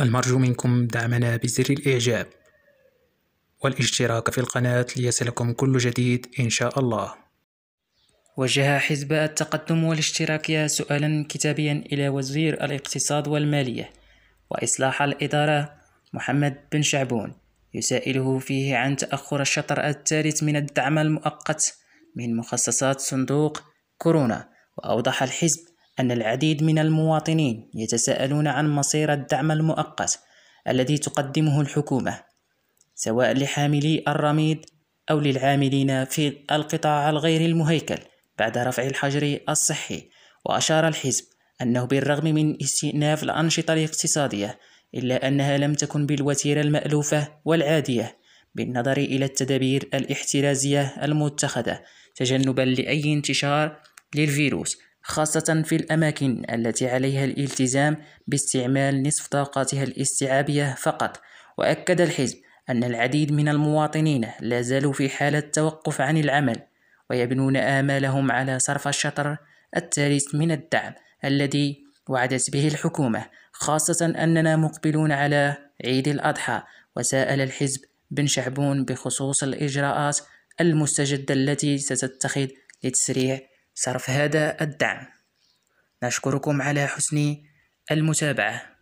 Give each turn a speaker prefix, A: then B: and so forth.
A: المرجو منكم دعمنا بزر الإعجاب والاشتراك في القناة ليصلكم كل جديد إن شاء الله وجه حزب التقدم والاشتراكية سؤالا كتابيا إلى وزير الاقتصاد والمالية وإصلاح الإدارة محمد بن شعبون يسائله فيه عن تأخر الشطر الثالث من الدعم المؤقت من مخصصات صندوق كورونا وأوضح الحزب أن العديد من المواطنين يتساءلون عن مصير الدعم المؤقت الذي تقدمه الحكومة سواء لحاملي الرميد أو للعاملين في القطاع الغير المهيكل بعد رفع الحجر الصحي وأشار الحزب أنه بالرغم من استئناف الأنشطة الاقتصادية إلا أنها لم تكن بالوتيرة المألوفة والعادية بالنظر إلى التدابير الاحترازية المتخذة تجنبا لأي انتشار للفيروس خاصة في الأماكن التي عليها الالتزام باستعمال نصف طاقتها الاستيعابية فقط وأكد الحزب أن العديد من المواطنين لا زالوا في حالة توقف عن العمل ويبنون آمالهم على صرف الشطر الثالث من الدعم الذي وعدت به الحكومة خاصة أننا مقبلون على عيد الأضحى وسأل الحزب بن شعبون بخصوص الإجراءات المستجدة التي ستتخذ لتسريع صرف هذا الدعم نشكركم على حسن المتابعه